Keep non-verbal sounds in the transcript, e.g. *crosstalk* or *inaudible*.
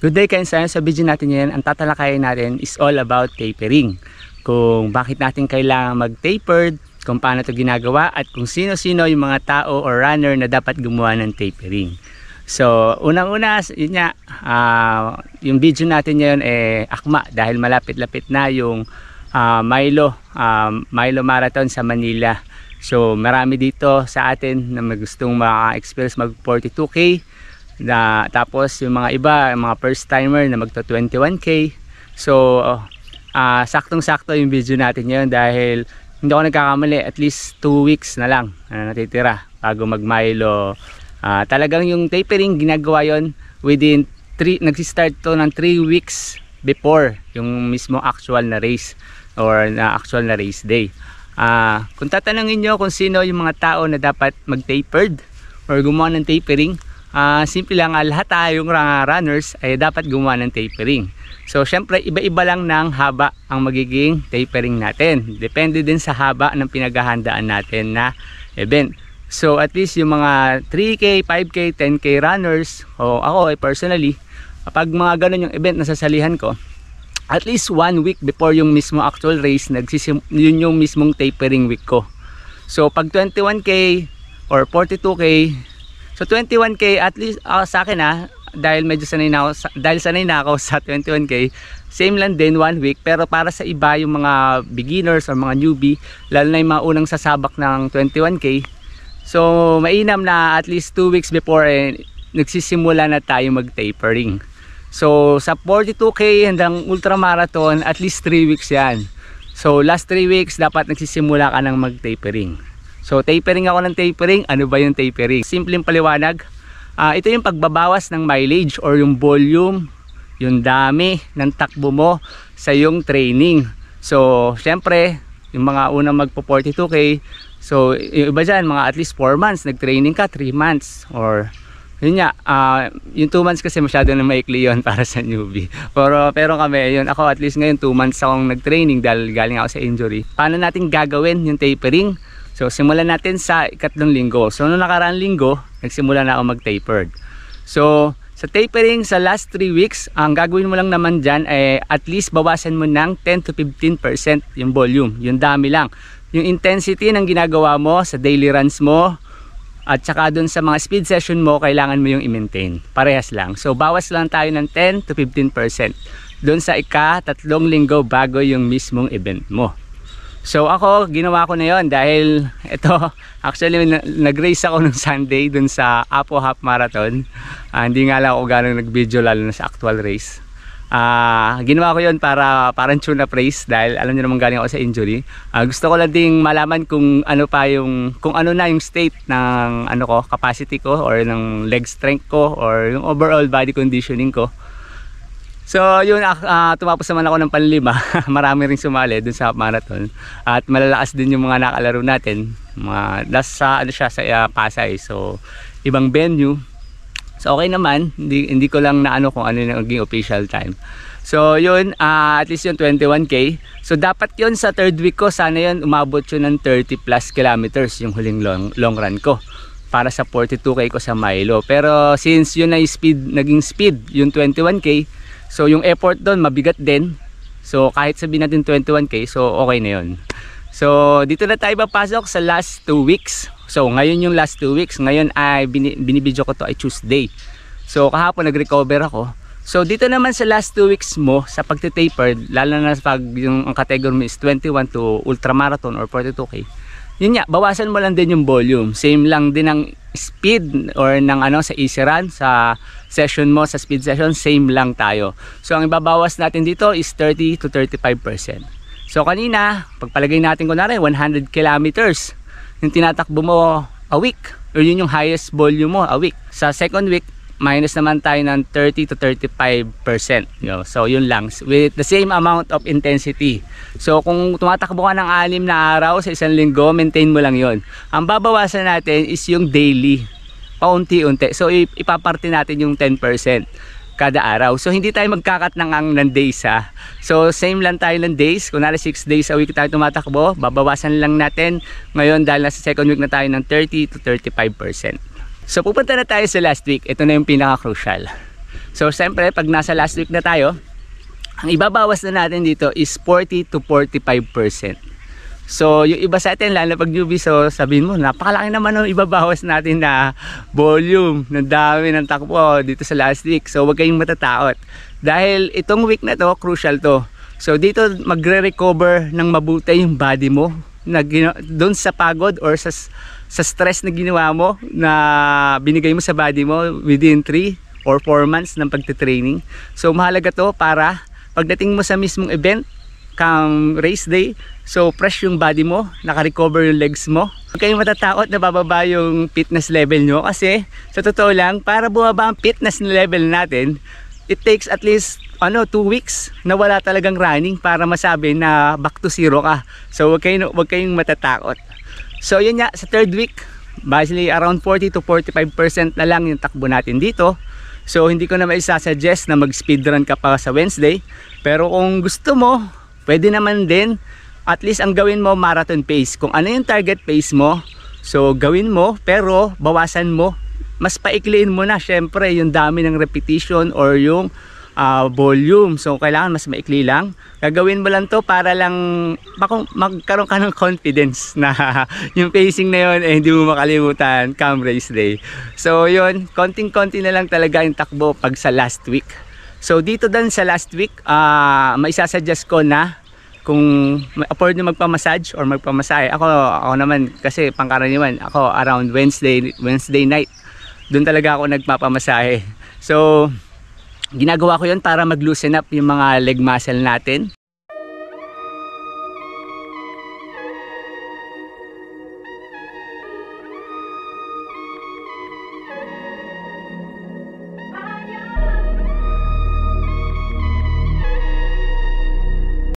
Good day Kainsan! Sa video natin ngayon, ang tatalakayan natin is all about tapering. Kung bakit natin kailangan mag-tapered, kung paano ito ginagawa, at kung sino-sino yung mga tao or runner na dapat gumawa ng tapering. So, unang-una, yun nga, uh, yung video natin ngayon eh akma dahil malapit-lapit na yung uh, Milo, uh, Milo Marathon sa Manila. So marami dito sa atin na may gustong maka-experience mag 42k na, tapos yung mga iba, yung mga first timer na magto 21k. So uh, saktong-sakto yung video natin ngayon dahil hindi ako nagkakamali, at least 2 weeks na lang na natitira bago mag-Milo. Uh, talagang yung tapering ginagawa yon within 3 nagsi-start to ng 3 weeks before yung mismo actual na race or na actual na race day. Uh, kung tatanungin nyo kung sino yung mga tao na dapat mag-tapered or gumawa ng tapering, uh, simple lang uh, lahat tayong uh, runners ay dapat gumawa ng tapering so syempre iba-iba lang ng haba ang magiging tapering natin depende din sa haba ng pinaghahandaan natin na event so at least yung mga 3k, 5k, 10k runners o ako ay eh, personally pag mga ganun yung event na sasalihan ko at least one week before yung mismo actual race nagsisim yun yung mismong tapering week ko so pag 21k or 42k So 21k at least uh, sa akin ah dahil medyo sanay na ako sa, dahil sanay na ako *laughs* sa 21k same lang din one week pero para sa iba yung mga beginners or mga newbie lalo na yung mga unang sasabak ng 21k so mainam na at least 2 weeks before eh, nagsisimula na tayo mag tapering so sa 42k hanggang ultramarathon at least 3 weeks yan so last 3 weeks dapat nagsisimula ka ng mag tapering So tapering ako ng tapering. Ano ba yung tapering? Simpleng paliwanag. Uh, ito yung pagbabawas ng mileage or yung volume, yung dami ng takbo mo sa yung training. So syempre, yung mga unang magpo 42k, so iba dyan, mga at least 4 months, nag-training ka 3 months or yun nga, uh, yung 2 months kasi masyado na maikli yun *laughs* para sa newbie. Pero, pero kami, yun, ako at least ngayon 2 months akong nag-training dahil galing ako sa injury. Paano natin gagawin yung tapering? So simulan natin sa ikatlong linggo. So noong nakaraang linggo, nagsimula na ako mag-tapered. So sa tapering sa last 3 weeks, ang gagawin mo lang naman dyan ay eh, at least bawasan mo ng 10 to 15% yung volume. Yung dami lang. Yung intensity ng ginagawa mo sa daily runs mo at saka dun sa mga speed session mo, kailangan mo yung i-maintain. Parehas lang. So bawas lang tayo ng 10 to 15% doon sa ika tatlong linggo bago yung mismong event mo. So ako, ginawa ko na yon dahil *laughs* ito, actually nag-race ako nung Sunday dun sa Apo Half Marathon. Uh, hindi nga lang ako ganong nag-video lalo na sa actual race. Uh, ginawa ko yon para parang tune-up race dahil alam niyo naman galing ako sa injury. Uh, gusto ko lang ding malaman kung ano pa yung kung ano na yung state ng ano ko, capacity ko or ng leg strength ko or yung overall body conditioning ko So yun, uh, tumapos naman ako ng panlima. *laughs* Marami rin sumali dun sa marathon. At malalakas din yung mga nakalaro natin. Mga, last sa, ano siya, sa uh, Pasay. So ibang venue. So okay naman, hindi, hindi ko lang naano kung ano yung naging official time. So yun, uh, at least yung 21k. So dapat yun sa third week ko, sana yun umabot yun ng 30 plus kilometers yung huling long, long run ko para sa 42k ko sa Milo. Pero since yun na speed, naging speed yung 21k, So yung effort doon mabigat din. So kahit sabihin natin 21k, so okay na 'yon. So dito na tayo papasok sa last 2 weeks. So ngayon yung last 2 weeks. Ngayon ay binibidyo ko to ay Tuesday. So kahapon nag-recover ako. So dito naman sa last 2 weeks mo sa pagte-taper, lalo na sa pag yung ang category mo is 21 to ultramarathon or 42k yun nga, bawasan mo lang din yung volume. Same lang din ang speed or ng ano sa easy run sa session mo sa speed session same lang tayo. So ang ibabawas natin dito is 30 to 35%. So kanina, pagpalagay natin kunwari 100 kilometers yung tinatakbo mo a week or yun yung highest volume mo a week. Sa second week, minus naman tayo ng 30 to 35%. You So yun lang with the same amount of intensity. So kung tumatakbo ka ng anim na araw sa isang linggo, maintain mo lang yon. Ang babawasan natin is yung daily, paunti-unti. So ipaparte natin yung 10% kada araw. So hindi tayo magkakat ng ang ng days ha. So same lang tayo ng days. Kunwari 6 days a week tayo tumatakbo. Babawasan lang natin ngayon dahil nasa second week na tayo ng 30 to 35%. So pupunta na tayo sa last week. Ito na yung pinaka-crucial. So siyempre pag nasa last week na tayo, ang ibabawas na natin dito is 40 to 45%. So yung iba sa atin lalo pag newbie so sabihin mo napakalaki naman ng ibabawas natin na volume ng dami ng takbo dito sa last week. So wag kayong matataot dahil itong week na to crucial to. So dito magre-recover ng mabuti yung body mo na doon sa pagod or sa sa stress na ginawa mo na binigay mo sa body mo within 3 or 4 months ng pagte-training. So mahalaga 'to para pagdating mo sa mismong event come race day, so fresh yung body mo, naka-recover yung legs mo. Huwag kayong matatakot na bababa yung fitness level nyo kasi sa totoo lang, para bumaba ang fitness level natin, it takes at least ano 2 weeks na wala talagang running para masabi na back to zero ka. So wag kayong wag kayong matatakot. So yun nga sa third week, basically around 40 to 45% na lang yung takbo natin dito. So hindi ko na suggest na mag-speed run ka pa sa Wednesday, pero kung gusto mo, pwede naman din at least ang gawin mo marathon pace. Kung ano yung target pace mo, so gawin mo pero bawasan mo mas paikliin mo na syempre yung dami ng repetition or yung uh, volume. So kailangan mas maikli lang. Gagawin mo lang to para lang magkaroon ka ng confidence na *laughs* yung pacing na yun eh, hindi mo makalimutan come race day. So yun, konting-konti na lang talaga yung takbo pag sa last week. So dito dan sa last week, uh, maisasuggest ko na kung afford na magpamassage or magpamasahe. Ako, ako naman kasi pangkaraniwan, ako around Wednesday, Wednesday night doon talaga ako nagpapamasahe so ginagawa ko yon para mag loosen up yung mga leg muscle natin